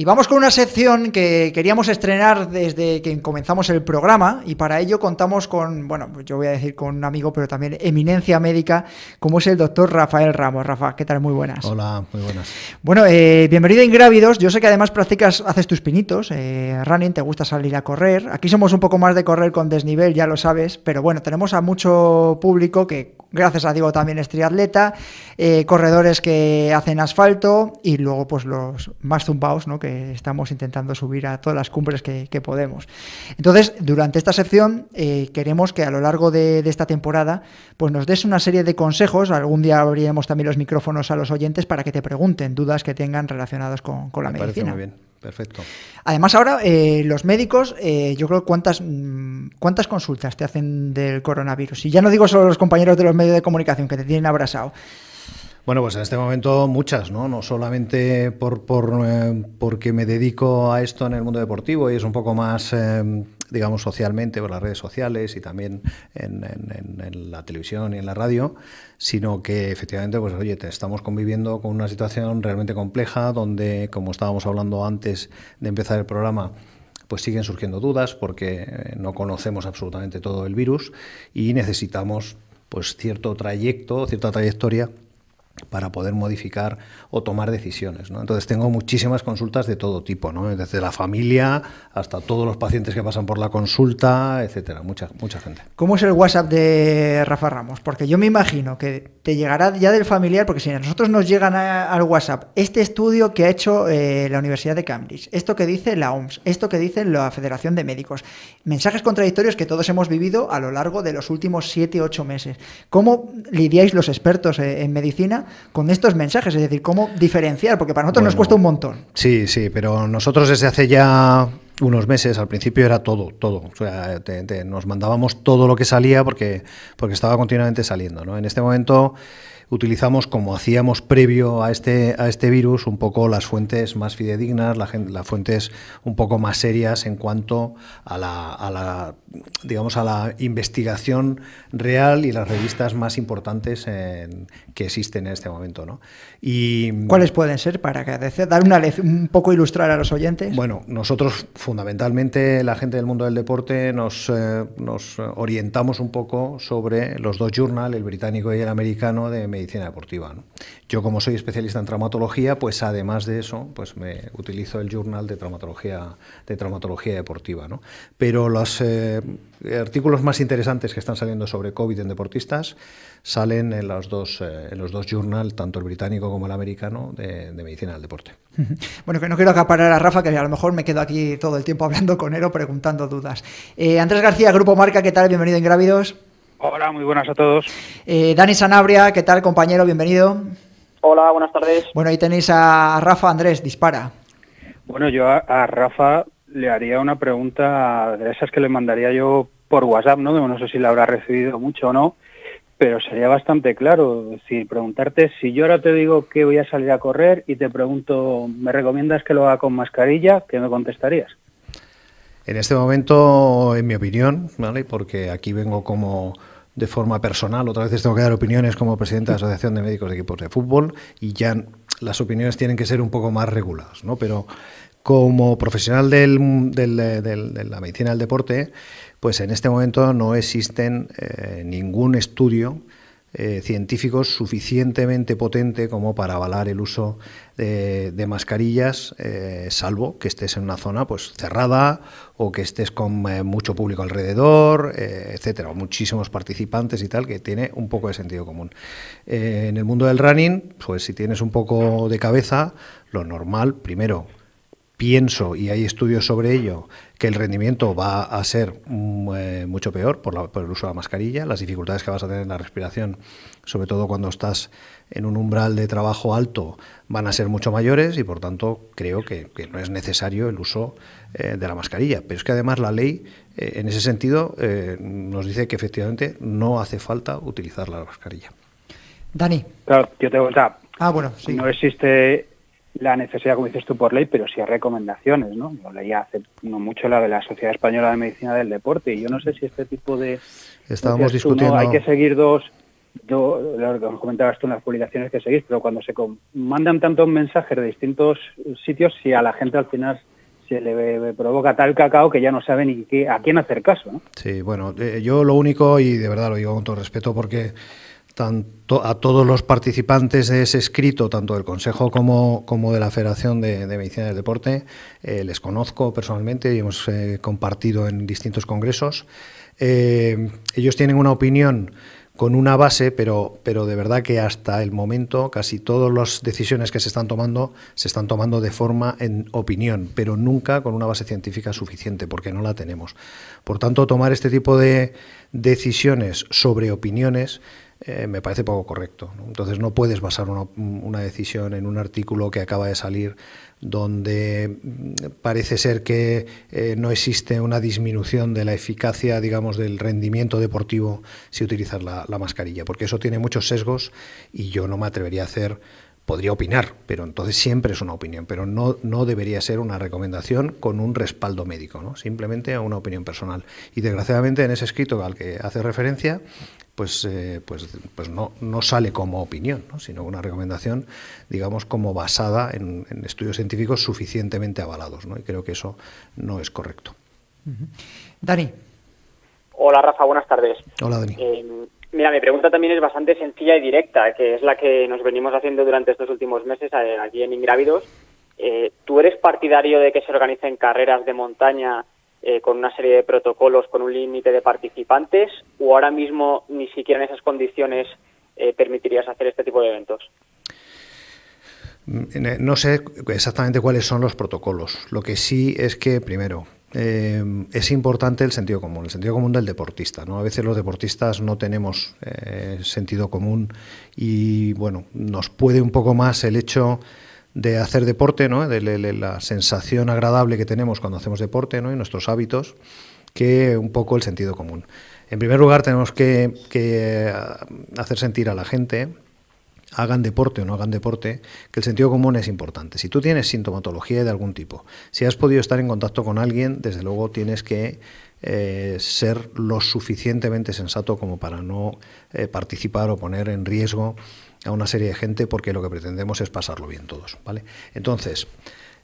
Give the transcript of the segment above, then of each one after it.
Y vamos con una sección que queríamos estrenar desde que comenzamos el programa y para ello contamos con, bueno, yo voy a decir con un amigo, pero también eminencia médica, como es el doctor Rafael Ramos. Rafa, ¿qué tal? Muy buenas. Hola, muy buenas. Bueno, eh, bienvenido a Ingrávidos. Yo sé que además practicas, haces tus pinitos, eh, running, te gusta salir a correr. Aquí somos un poco más de correr con desnivel, ya lo sabes, pero bueno, tenemos a mucho público que, gracias a Diego, también es triatleta, eh, corredores que hacen asfalto y luego pues los más zumbaos, ¿no? Que estamos intentando subir a todas las cumbres que, podemos. Entonces, durante esta sección eh, queremos que a lo largo de, esta temporada pues nos des una serie de consejos, algún día abriremos también los micrófonos a los oyentes para que te pregunten dudas que tengan relacionadas con, la medicina. Muy bien. Perfecto. Además, ahora eh, los médicos, eh, yo creo cuántas mm, cuántas consultas te hacen del coronavirus. Y ya no digo solo los compañeros de los medios de comunicación que te tienen abrazado. Bueno, pues en este momento muchas, ¿no? No solamente por, por eh, porque me dedico a esto en el mundo deportivo y es un poco más, eh, digamos, socialmente por las redes sociales y también en, la televisión y en la radio, sino que efectivamente, pues oye, estamos conviviendo con una situación realmente compleja donde, como estábamos hablando antes de empezar el programa, pues siguen surgiendo dudas porque eh, no conocemos absolutamente todo el virus y necesitamos pues cierto trayecto, cierta trayectoria para poder modificar o tomar decisiones. Entonces tengo muchísimas consultas de todo tipo, ¿no? desde la familia hasta todos los pacientes que pasan por la consulta, etcétera, mucha, mucha gente. ¿Cómo es el WhatsApp de Rafa Ramos? Porque yo me imagino que te llegará ya del familiar, porque si a nosotros nos llegan al WhatsApp este estudio que ha hecho eh, la Universidad de Cambridge, esto que dice la OMS, esto que dice la Federación de Médicos, mensajes contradictorios que todos hemos vivido a lo largo de los últimos 7-8 meses. ¿Cómo lidiáis los expertos eh, en medicina? con estos mensajes? Es decir, ¿cómo diferenciar? Porque para nosotros nos cuesta un montón. Sí, sí, pero nosotros desde hace ya unos meses, al principio era todo, todo. nos mandábamos todo lo que salía porque, porque estaba continuamente saliendo. ¿no? En este momento utilizamos, como hacíamos previo a este, a este virus, un poco las fuentes más fidedignas, las fuentes un poco más serias en cuanto a la digamos, a la investigación real y las revistas más importantes eh, que existen en este momento. ¿no? Y, ¿Cuáles pueden ser para dar una un poco ilustrar a los oyentes? Bueno, nosotros fundamentalmente, la gente del mundo del deporte, nos, eh, nos orientamos un poco sobre los dos journals, el británico y el americano, de medicina deportiva. Yo, como soy especialista en traumatología, pues además de eso, pues me utilizo el journal de traumatología, de traumatología deportiva. ¿no? Pero las... Eh, eh, artículos más interesantes que están saliendo sobre COVID en deportistas salen en los dos, eh, los dos journal tanto el británico como el americano, de, medicina del deporte. Bueno, que no quiero acaparar a Rafa, que a lo mejor me quedo aquí todo el tiempo hablando con él o preguntando dudas. Eh, Andrés García, Grupo Marca, ¿qué tal? Bienvenido, Ingrávidos. Hola, muy buenas a todos. Dani Sanabria, ¿qué tal, compañero? Bienvenido. Hola, buenas tardes. Bueno, ahí tenéis a Rafa Andrés, dispara. Bueno, yo a Rafa le haría una pregunta de esas que le mandaría yo por WhatsApp, ¿no? No sé si la habrá recibido mucho o no, pero sería bastante claro. si preguntarte si yo ahora te digo que voy a salir a correr y te pregunto, ¿me recomiendas que lo haga con mascarilla? ¿Qué me contestarías? En este momento, en mi opinión, ¿vale? Porque aquí vengo como de forma personal, otra vez tengo que dar opiniones como presidente de la Asociación de Médicos de Equipos de Fútbol y ya las opiniones tienen que ser un poco más reguladas, ¿no? Pero como profesional de la medicina del deporte, pues en este momento no existen eh, ningún estudio eh, científico suficientemente potente como para avalar el uso de, mascarillas, eh, salvo que estés en una zona pues cerrada o que estés con mucho público alrededor, etcétera, muchísimos participantes y tal, que tiene un poco de sentido común. en el mundo del running, pues si tienes un poco de cabeza, lo normal, primero, pienso, y hay estudios sobre ello, que el rendimiento va a ser mm, eh, mucho peor por, por, el uso de la mascarilla, las dificultades que vas a tener en la respiración, sobre todo cuando estás en un umbral de trabajo alto, van a ser mucho mayores y por tanto creo que, no es necesario el uso eh, de la mascarilla. Pero es que además la ley eh, en ese sentido nos dice que efectivamente no hace falta utilizar la mascarilla. Dani. Claro, yo te, ah, bueno, sí. No existe la necesidad, como dices tú, por ley, pero sí a recomendaciones, ¿no? Yo leía hace mucho la de la Sociedad Española de Medicina del Deporte y yo no sé si este tipo de... Estábamos discutiendo... hay que seguir dos, yo lo comentabas tú en publicaciones que seguís, pero cuando se mandan tantos mensajes de distintos sitios, si a la gente al final se le provoca tal cacao que ya no sabe ni qué, a quién hacer caso, Sí, bueno, eh, yo lo único, y de verdad lo digo con todo respeto porque tanto a todos los participantes de ese escrito, tanto del Consejo como, como de la Federación de, de Medicina del Deporte. Eh, les conozco personalmente y hemos eh, compartido en distintos congresos. Eh, ellos tienen una opinión con una base, pero, pero de verdad que hasta el momento casi todas las decisiones que se están tomando se están tomando de forma en opinión, pero nunca con una base científica suficiente, porque no la tenemos. Por tanto, tomar este tipo de decisiones sobre opiniones eh, me parece poco correcto. Entonces no puedes basar una, decisión en un artículo que acaba de salir donde mm, parece ser que eh, no existe una disminución de la eficacia, digamos, del rendimiento deportivo si utilizas la, mascarilla, porque eso tiene muchos sesgos y yo no me atrevería a hacer podría opinar, pero entonces siempre es una opinión, pero no, no debería ser una recomendación con un respaldo médico, ¿no? simplemente una opinión personal. Y desgraciadamente en ese escrito al que hace referencia pues, eh, pues, pues, pues no, sale como opinión, sino una recomendación, digamos, como basada en, estudios científicos suficientemente avalados. ¿no? Y creo que eso no es correcto. Dani. Hola, Rafa, buenas tardes. Hola, Dani. Eh, mira, mi pregunta también es bastante sencilla y directa, que es la que nos venimos haciendo durante estos últimos meses eh, aquí en Ingrávidos. ¿Tú eres partidario de que se organicen carreras de montaña eh, con una serie de protocolos, con un límite de participantes, o ahora mismo ni siquiera en esas condiciones eh, permitirías hacer este tipo de eventos? Mm, eh, no sé exactamente cuáles son los protocolos. Lo que sí es que, primero, es importante el sentido común, el sentido común del deportista. ¿no? A veces los deportistas no tenemos sentido común y bueno, nos puede un poco más el hecho de hacer deporte, ¿no? de, la sensación agradable que tenemos cuando hacemos deporte ¿no? y nuestros hábitos, que un poco el sentido común. En primer lugar, tenemos que, ah, hacer sentir a la gente hagan deporte o no hagan deporte, que el sentido común es importante. Si tú tienes sintomatología de algún tipo, si has podido estar en contacto con alguien, desde luego tienes que eh, ser lo suficientemente sensato como para no eh, participar o poner en riesgo a una serie de gente porque lo que pretendemos es pasarlo bien todos. ¿vale? Entonces,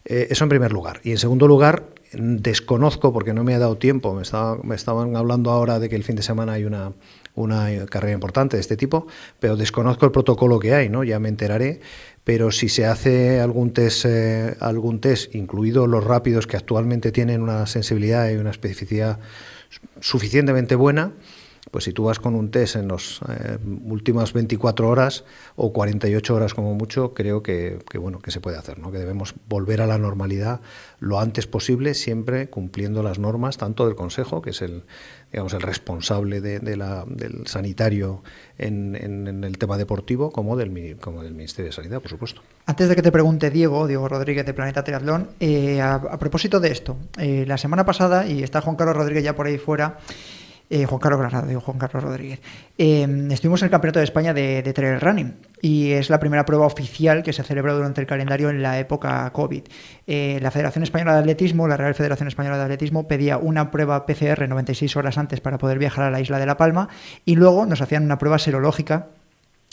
eh, eso en primer lugar. Y en segundo lugar, desconozco, porque no me ha dado tiempo, me, estaba, me estaban hablando ahora de que el fin de semana hay una, una carrera importante de este tipo, pero desconozco el protocolo que hay, ¿no? Ya me enteraré. Pero si se hace algún test, eh, algún test, incluido los rápidos que actualmente tienen una sensibilidad y una especificidad suficientemente buena, pues si tú vas con un test en las eh, últimas 24 horas o 48 horas como mucho, creo que, bueno, que se puede hacer, ¿no? que debemos volver a la normalidad lo antes posible, siempre cumpliendo las normas, tanto del Consejo, que es el, digamos, el responsable de, del sanitario en, el tema deportivo, como del, como del Ministerio de Sanidad, por supuesto. Antes de que te pregunte, Diego, Diego Rodríguez de Planeta Triatlón, eh, a, propósito de esto, eh, la semana pasada, y está Juan Carlos Rodríguez ya por ahí fuera, eh, Juan Carlos Granado, digo Juan Carlos Rodríguez. Em, estuvimos en el Campeonato de España de, Trail Running y es la primera prueba oficial que se celebró durante el calendario en la época COVID. Eh, la Federación Española de Atletismo, la Real Federación Española de Atletismo, pedía una prueba PCR 96 horas antes para poder viajar a la isla de La Palma y luego nos hacían una prueba serológica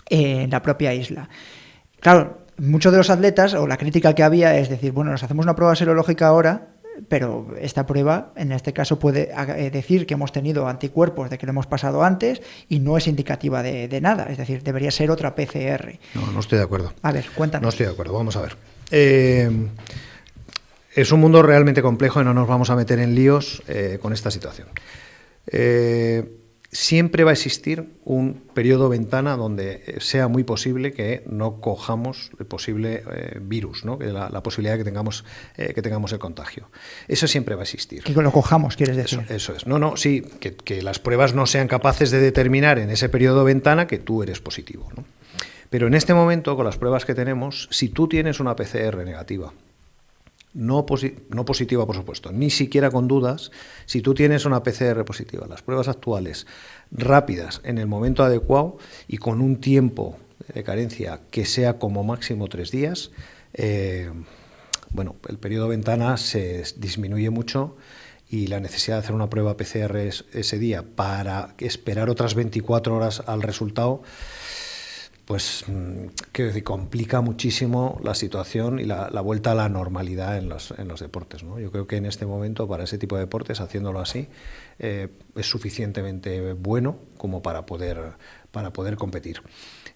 eh, en la propia isla. Claro, muchos de los atletas, o la crítica que había es decir, bueno, nos hacemos una prueba serológica ahora pero esta prueba en este caso puede ah, eh, decir que hemos tenido anticuerpos de que lo hemos pasado antes y no es indicativa de, nada, es decir, debería ser otra PCR. No, no estoy de acuerdo. A ver, cuéntanos. No estoy de acuerdo, vamos a ver. Eh, es un mundo realmente complejo y no nos vamos a meter en líos eh, con esta situación siempre va a existir un periodo ventana donde eh, sea muy posible que no cojamos el posible eh, virus, ¿no? la, posibilidad de que tengamos, eh, que tengamos el contagio. Eso siempre va a existir. Que lo cojamos, quieres decir. Eso, eso es. No, no, sí, que, las pruebas no sean capaces de determinar en ese periodo ventana que tú eres positivo. Pero en este momento, con las pruebas que tenemos, si tú tienes una PCR negativa, no, positiva, por supuesto, ni siquiera con dudas, si tú tienes una PCR positiva, las pruebas actuales rápidas en el momento adecuado y con un tiempo de carencia que sea como máximo tres días, eh, bueno, el periodo ventana se disminuye mucho y la necesidad de hacer una prueba PCR ese día para esperar otras 24 horas al resultado pues mm, complica muchísimo la situación y la, vuelta a la normalidad en los, en los deportes. ¿no? Yo creo que en este momento, para ese tipo de deportes, haciéndolo así, eh, es suficientemente bueno como para poder, para poder competir.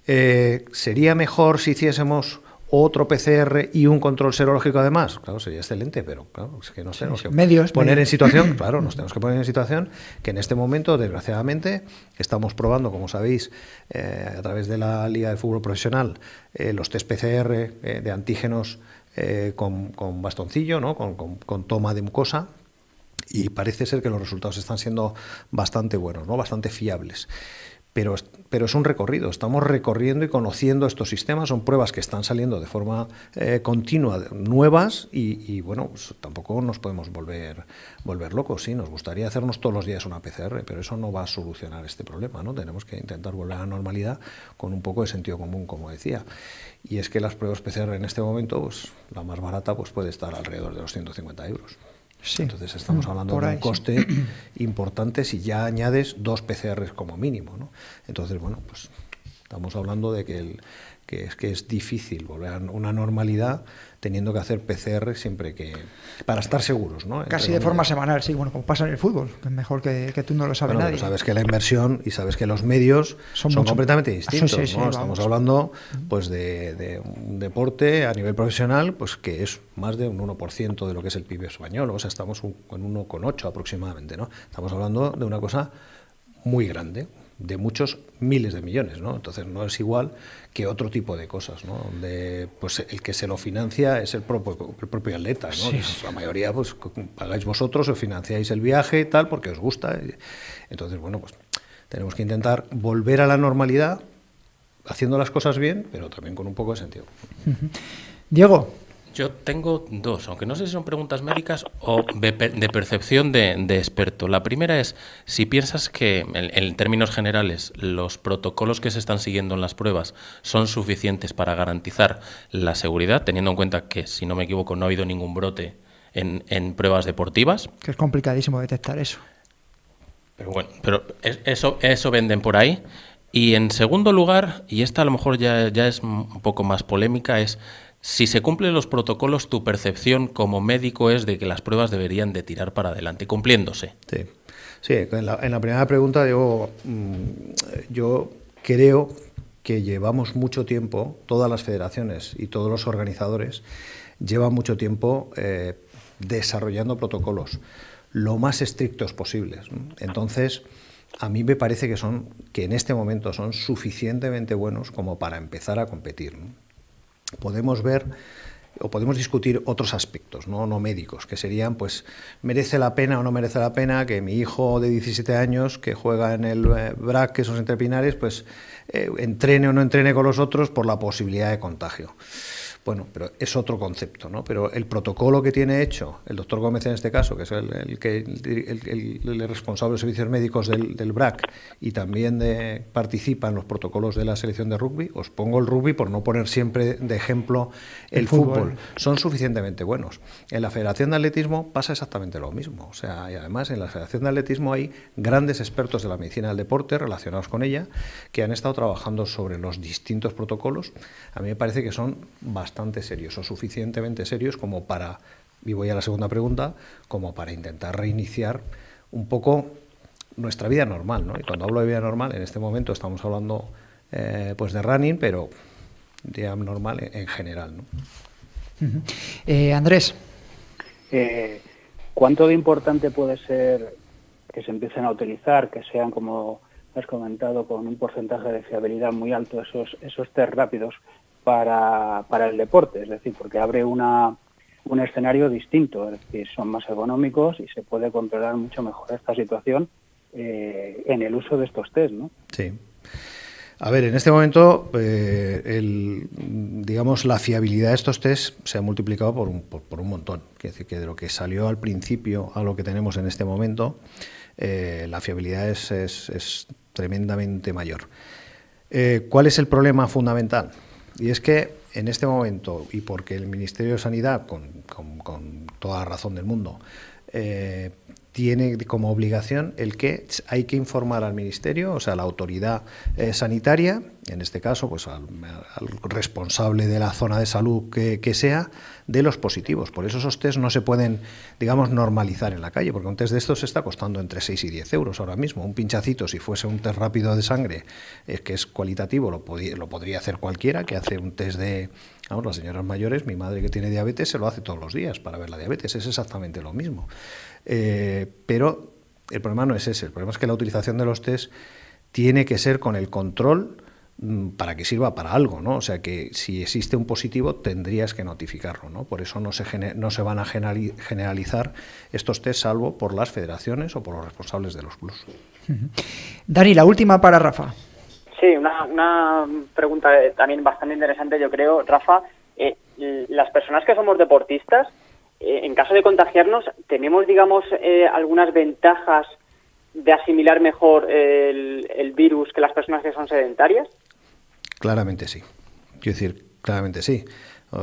Eh, ¿Sería mejor si hiciésemos otro PCR y un control serológico además, claro, sería excelente, pero claro, es que nos tenemos que poner en situación, claro, nos tenemos que poner en situación que en este momento, desgraciadamente, estamos probando, como sabéis, eh, a través de la Liga de Fútbol Profesional, eh, los test PCR eh, de antígenos con, bastoncillo, ¿no? Con, con toma de mucosa, y parece ser que los resultados están siendo bastante buenos, ¿no? bastante fiables pero, es un recorrido, estamos recorriendo y conociendo estos sistemas, son pruebas que están saliendo de forma eh, continua, nuevas, y, bueno, pues, tampoco nos podemos volver, volver locos, sí, nos gustaría hacernos todos los días una PCR, pero eso no va a solucionar este problema, Tenemos que intentar volver a la normalidad con un poco de sentido común, como decía. Y es que las pruebas PCR en este momento, pues, la más barata pues, puede estar alrededor de los 150 euros. Entonces estamos mm, hablando de un coste importante si ya añades dos PCRs como mínimo. ¿no? Entonces, bueno, pues Estamos hablando de que, el, es, que es difícil volver a una normalidad teniendo que hacer PCR siempre que... para estar seguros, ¿no? Casi de forma semanal, sí, bueno, como pasa en el fútbol, que es mejor que, tú no lo sabes nadie. Pero sabes que la inversión y sabes que los medios son, completamente ah, distintos, Estamos hablando pues de, un deporte a nivel profesional pues que es más de un 1% de lo que es el PIB español, o sea, estamos un, en 1,8 aproximadamente, ¿no? Estamos hablando de una cosa muy grande, de muchos miles de millones, ¿no? Entonces no es igual que otro tipo de cosas, ¿no? Donde pues el que se lo financia es el propio, propio atleta, ¿no? La mayoría pues pagáis vosotros o financiáis el viaje y tal porque os gusta. Entonces, bueno, pues tenemos que intentar volver a la normalidad haciendo las cosas bien, pero también con un poco de sentido. Diego, yo tengo dos, aunque no sé si son preguntas médicas o de percepción de, experto. La primera es si piensas que, en, términos generales, los protocolos que se están siguiendo en las pruebas son suficientes para garantizar la seguridad, teniendo en cuenta que, si no me equivoco, no ha habido ningún brote en, pruebas deportivas. Que es complicadísimo detectar eso. Pero bueno, pero eso, eso venden por ahí. Y en segundo lugar, y esta a lo mejor ya, ya es un poco más polémica, es si se cumplen los protocolos, tu percepción como médico es de que las pruebas deberían de tirar para adelante, cumpliéndose. Sí, sí en, la, primera pregunta yo, mm, yo creo que llevamos mucho tiempo, todas las federaciones y todos los organizadores llevan mucho tiempo eh, desarrollando protocolos lo más estrictos posibles. Entonces, a mí me parece que son que en este momento son suficientemente buenos como para empezar a competir podemos ver o podemos discutir otros aspectos, ¿no? no médicos, que serían, pues, ¿merece la pena o no merece la pena que mi hijo de 17 años, que juega en el eh, BRAC, que son entrepinares, pues, eh, entrene o no entrene con los otros por la posibilidad de contagio? Bueno, pero es otro concepto, ¿no? Pero el protocolo que tiene hecho el doctor Gómez en este caso, que es el, el, el, responsable de servicios médicos del, BRAC y también de, participa en los protocolos de la selección de rugby, os pongo el rugby por no poner siempre de ejemplo el, fútbol. son suficientemente buenos. En la Federación de Atletismo pasa exactamente lo mismo. O sea, y además en la Federación de Atletismo hay grandes expertos de la medicina del deporte relacionados con ella que han estado trabajando sobre los distintos protocolos. A mí me parece que son bastante serios o suficientemente serios como para, y voy a la segunda pregunta, como para intentar reiniciar un poco nuestra vida normal. ¿no? Y cuando hablo de vida normal, en este momento estamos hablando eh, pues de running, pero de normal en, general. ¿no? Eh, Andrés. Eh, ¿Cuánto de importante puede ser que se empiecen a utilizar, que sean, como has comentado, con un porcentaje de fiabilidad muy alto esos, esos test rápidos? para, el deporte, es decir, porque abre una, un escenario distinto, es decir, son más económicos y se puede controlar mucho mejor esta situación eh, en el uso de estos test, ¿no? Sí. A ver, en este momento, eh, digamos, la fiabilidad de estos test se ha multiplicado por un, por, un montón. Quiere decir que de lo que salió al principio a lo que tenemos en este momento, eh, la fiabilidad es, es, tremendamente mayor. ¿Cuál es el problema fundamental? Y es que en este momento, y porque el Ministerio de Sanidad, con, toda la razón del mundo, eh, tiene como obligación el que hay que informar al ministerio, o sea, a la autoridad eh, sanitaria, en este caso, pues al, responsable de la zona de salud que sea, de los positivos. Por eso esos test no se pueden, digamos, normalizar en la calle, porque un test de estos está costando entre 6 y 10 euros ahora mismo. Un pinchacito, si fuese un test rápido de sangre, es que es cualitativo, lo, podría hacer cualquiera que hace un test de, Vamos, las señoras mayores, mi madre que tiene diabetes, se lo hace todos los días para ver la diabetes, es exactamente lo mismo. Eh, pero el problema no es ese, el problema es que la utilización de los test tiene que ser con el control Mm, para que sirva para algo, ¿no? O sea que si existe un positivo tendrías que notificarlo, ¿no? Por eso no se, no se van a generalizar estos test salvo por las federaciones o por los responsables de los clubs. Dani, la última para Rafa. Sí, una, pregunta eh, también bastante interesante yo creo, Rafa. Eh, las personas que somos deportistas, eh, en caso de contagiarnos, ¿tenemos, digamos, algunas ventajas de asimilar mejor el, virus que las personas que son sedentarias? Claramente sí. Quiero decir, claramente sí.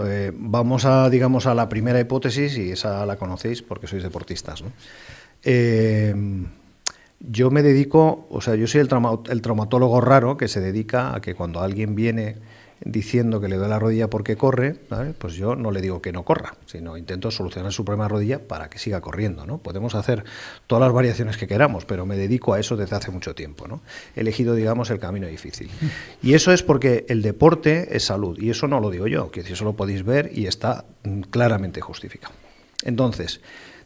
Eh, vamos a, digamos, a la primera hipótesis, y esa la conocéis porque sois deportistas. Eh, yo me dedico, o sea, yo soy el traumatólogo raro que se dedica a que cuando alguien viene diciendo que le duele la rodilla porque corre, pues yo no le digo que no corra, sino intento solucionar su problema de rodilla para que siga corriendo. ¿no? Podemos hacer todas las variaciones que queramos, pero me dedico a eso desde hace mucho tiempo. ¿no? He elegido, digamos, el camino difícil. Y eso es porque el deporte es salud, y eso no lo digo yo, que eso lo podéis ver y está mm, claramente justificado. Entonces,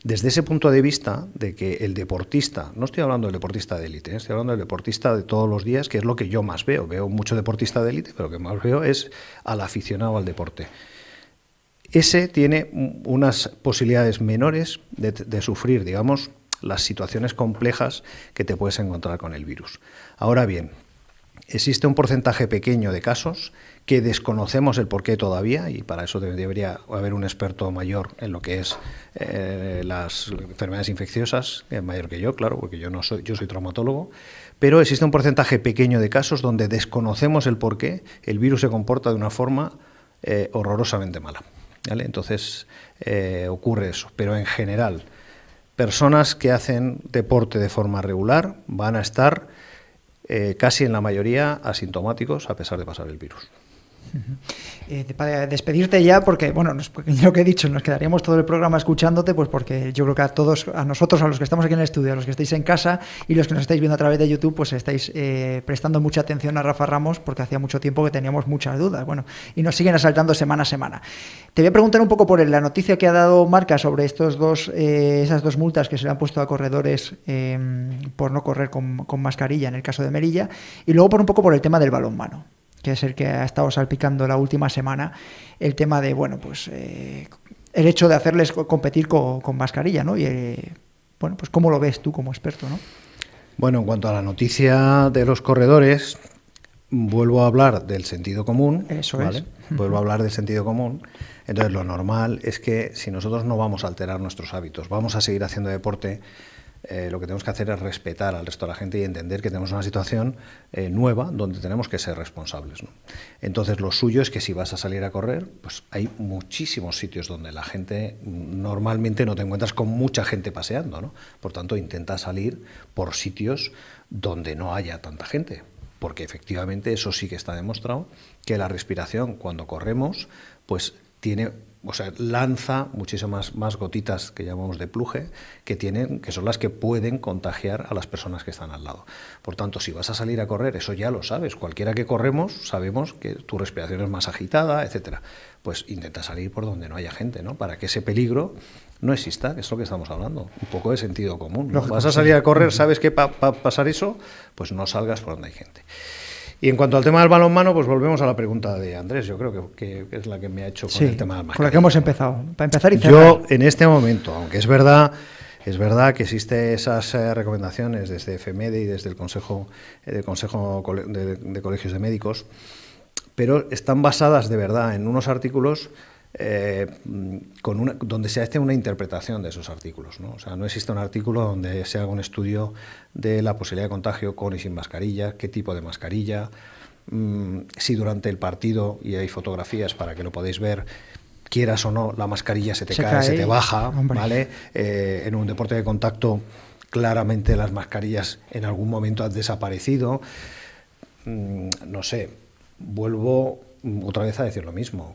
desde ese punto de vista de que el deportista, no estoy hablando del deportista de élite, ¿eh? estoy hablando del deportista de todos los días, que es lo que yo más veo. Veo mucho deportista de élite, pero lo que más veo es al aficionado al deporte. Ese tiene unas posibilidades menores de, de sufrir, digamos, las situaciones complejas que te puedes encontrar con el virus. Ahora bien, existe un porcentaje pequeño de casos que desconocemos el porqué todavía y para eso debería haber un experto mayor en lo que es eh, las enfermedades infecciosas, eh, mayor que yo, claro, porque yo no soy yo soy traumatólogo, pero existe un porcentaje pequeño de casos donde desconocemos el porqué el virus se comporta de una forma eh, horrorosamente mala. Entonces ocurre eso, pero en general personas que hacen deporte de forma regular van a estar casi en la mayoría asintomáticos a pesar de pasar el virus. Eh, para despedirte ya, porque bueno, lo que he dicho, nos quedaríamos todo el programa escuchándote, pues porque yo creo que a todos, a nosotros, a los que estamos aquí en el estudio, a los que estáis en casa y los que nos estáis viendo a través de YouTube, pues estáis eh, prestando mucha atención a Rafa Ramos, porque hacía mucho tiempo que teníamos muchas dudas, bueno, y nos siguen asaltando semana a semana. Te voy a preguntar un poco por la noticia que ha dado Marca sobre estos dos, eh, esas dos multas que se le han puesto a corredores em, por no correr con, mascarilla en el caso de Merilla, y luego por un poco por el tema del balón mano que es el que ha estado salpicando la última semana, el tema de, bueno, pues eh, el hecho de hacerles competir con, mascarilla, ¿no? Y, eh, bueno, pues cómo lo ves tú como experto, ¿no? Bueno, en cuanto a la noticia de los corredores, vuelvo a hablar del sentido común. Eso es. Vuelvo a hablar del sentido común. Entonces, lo normal es que si nosotros no vamos a alterar nuestros hábitos, vamos a seguir haciendo deporte, eh, lo que tenemos que hacer es respetar al resto de la gente y entender que tenemos una situación eh, nueva donde tenemos que ser responsables. Entonces, lo suyo es que si vas a salir a correr, pues hay muchísimos sitios donde la gente normalmente no te encuentras con mucha gente paseando. ¿no? Por tanto, intenta salir por sitios donde no haya tanta gente. Porque efectivamente eso sí que está demostrado, que la respiración cuando corremos, pues tiene o sea, lanza muchísimas más gotitas que llamamos de pluje, que, tienen, que son las que pueden contagiar a las personas que están al lado. Por tanto, si vas a salir a correr, eso ya lo sabes. Cualquiera que corremos, sabemos que tu respiración es más agitada, etcétera. Pues intenta salir por donde no haya gente, ¿no? Para que ese peligro no exista, que es lo que estamos hablando. Un poco de sentido común. ¿no? vas a salir a correr, sabes que para a pasar eso, pues no salgas por donde hay gente. Y en cuanto al tema del balón mano, pues volvemos a la pregunta de Andrés, yo creo que, que es la que me ha hecho con el tema del Con la que hemos empezado, para empezar y cerrar. Yo, en este momento, aunque es verdad... Es verdad que existen esas eh, recomendaciones desde FMED y desde el Consejo, eh, Consejo de, de Colegios de Médicos, pero están basadas de verdad en unos artículos eh, donde se hace una interpretación de esos artículos. ¿no? sea, no existe un artículo donde se haga un estudio de la posibilidad de contagio con y sin mascarilla, qué tipo de mascarilla, mm, si durante el partido, y hay fotografías para que lo podáis ver, quieras o no, la mascarilla se te cae, se te baja, ¿vale? Eh, en un deporte de contacto, claramente las mascarillas en algún momento han desaparecido. Mm, no sé, vuelvo otra vez a decir lo mismo.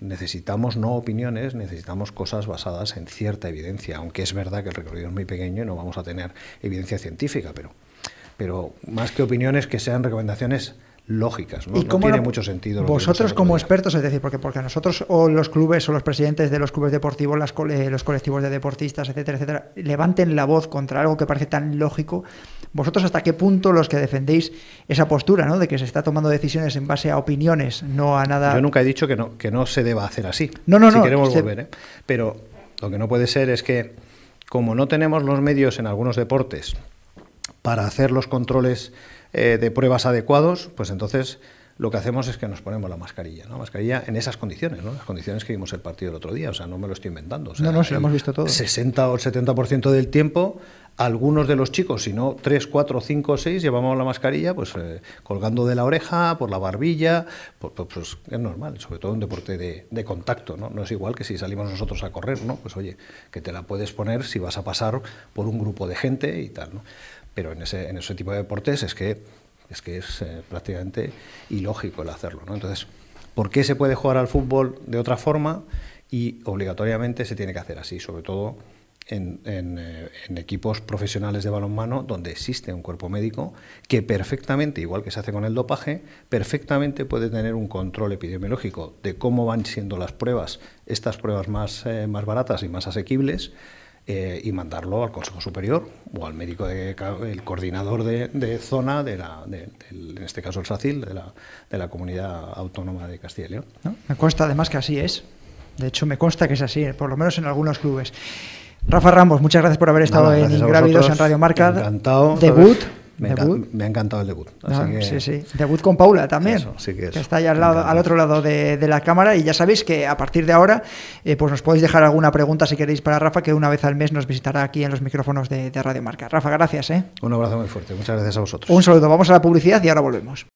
Necesitamos no opiniones, necesitamos cosas basadas en cierta evidencia, aunque es verdad que el recorrido es muy pequeño y no vamos a tener evidencia científica, pero, pero más que opiniones que sean recomendaciones lógicas. No, ¿Y tiene mucho sentido. vosotros como expertos, es decir, porque, porque nosotros o los clubes o los presidentes de los clubes deportivos, eh, los colectivos de deportistas, etcétera, etcétera, levanten la voz contra algo que parece tan lógico. ¿Vosotros hasta qué punto los que defendéis esa postura, ¿no? de que se está tomando decisiones en base a opiniones, no a nada... Yo nunca he dicho que no, que no se deba hacer así. No, no, si queremos volver, ¿eh? Pero lo que no puede ser es que, como no tenemos los medios en algunos deportes para hacer los controles eh, de pruebas adecuados, pues entonces lo que hacemos es que nos ponemos la mascarilla, ¿no? Mascarilla en esas condiciones, ¿no? Las condiciones que vimos el partido el otro día, o sea, no me lo estoy inventando. no, no, hemos visto todo. 60 o 70% del tiempo, algunos de los chicos, si no 3, 4, 5, 6, llevamos la mascarilla pues eh, colgando de la oreja, por la barbilla, pues, pues, pues es normal, sobre todo un deporte de, de, contacto, ¿no? No es igual que si salimos nosotros a correr, ¿no? Pues oye, que te la puedes poner si vas a pasar por un grupo de gente y tal, ¿no? Pero en ese, en ese tipo de deportes es que es, que es eh, prácticamente ilógico el hacerlo. ¿no? Entonces, ¿por qué se puede jugar al fútbol de otra forma? Y obligatoriamente se tiene que hacer así, sobre todo eh, en, equipos profesionales de balonmano donde existe un cuerpo médico que perfectamente, igual que se hace con el dopaje, perfectamente puede tener un control epidemiológico de cómo van siendo las pruebas, estas pruebas más, eh, más baratas y más asequibles, eh, y mandarlo al Consejo Superior o al médico, de, el coordinador de, zona, de la, en este caso el SACIL, de la, comunidad autónoma de Castilla y León. Me consta además que así es. De hecho, me consta que es así, eh, por lo menos en algunos clubes. Rafa Ramos, muchas gracias por haber estado en Ingrávidos en Radio Marca. Encantado. Debut. Me, ha encantado el debut. Así ah, que... Debut con Paula también. que, está ahí al, lado, al otro lado de, la cámara. Y ya sabéis que a partir de ahora, eh, pues nos podéis dejar alguna pregunta si queréis para Rafa, que una vez al mes nos visitará aquí en los micrófonos de, de Radio Marca. Rafa, gracias. ¿eh? Un abrazo muy fuerte. Muchas gracias a vosotros. Un saludo. Vamos a la publicidad y ahora volvemos.